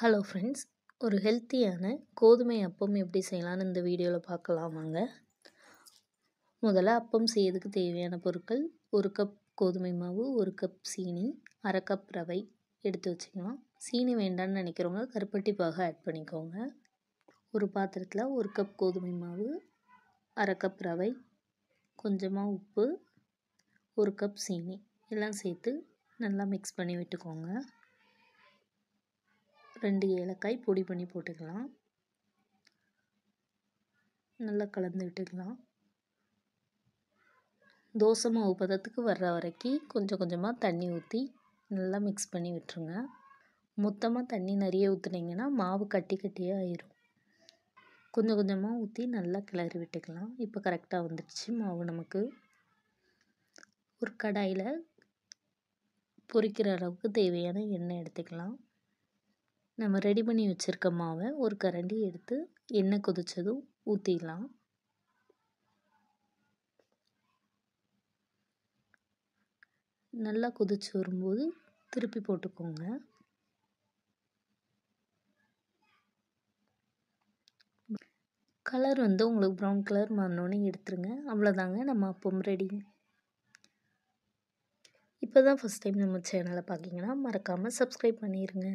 hello friends ஒரு ஹெல்த்தியான கோதுமை அப்பம் எப்படி செய்யலான்னு இந்த வீடியோவில் பார்க்கலாமாங்க முதல்ல அப்பம் செய்யறதுக்கு தேவையான பொருட்கள் ஒரு கப் கோதுமை மாவு ஒரு கப் சீனி அரை கப் ரவை எடுத்து வச்சுக்கலாம் சீனி வேண்டான்னு நினைக்கிறவங்க கருப்பட்டி பாக ஆட் பண்ணிக்கோங்க ஒரு பாத்திரத்தில் ஒரு கப் கோதுமை மாவு அரை கப் ரவை கொஞ்சமாக உப்பு ஒரு கப் சீனி எல்லாம் சேர்த்து நல்லா மிக்ஸ் பண்ணி விட்டுக்கோங்க ரெண்டு ஏலக்காய் பொடி பண்ணி போட்டுக்கலாம் நல்லா கலந்து விட்டுக்கலாம் தோசை மாவு பதத்துக்கு வர்ற வரைக்கும் கொஞ்சம் கொஞ்சமாக தண்ணி ஊற்றி நல்லா மிக்ஸ் பண்ணி விட்டுருங்க மொத்தமாக தண்ணி நிறைய ஊற்றுனீங்கன்னா மாவு கட்டி கட்டியே ஆயிரும் கொஞ்சம் கொஞ்சமாக ஊற்றி நல்லா கிளறி விட்டுக்கலாம் இப்போ கரெக்டாக வந்துடுச்சு மாவு நமக்கு ஒரு கடாயில் பொரிக்கிற அளவுக்கு தேவையான எண்ணெய் எடுத்துக்கலாம் நம்ம ரெடி பண்ணி வச்சுருக்க மாவை ஒரு கரண்டி எடுத்து எண்ணெய் கொதித்ததும் ஊற்றிடலாம் நல்லா கொதிச்சு வரும்போது திருப்பி போட்டுக்கோங்க கலர் வந்து உங்களுக்கு ப்ரௌன் கலர் மாறினோன்னே எடுத்துருங்க அவ்வளோதாங்க நம்ம அப்பவும் ரெடி இப்போ தான் ஃபஸ்ட் டைம் நம்ம சேனலை பார்க்கிங்கன்னா மறக்காமல் சப்ஸ்கிரைப் பண்ணிடுங்க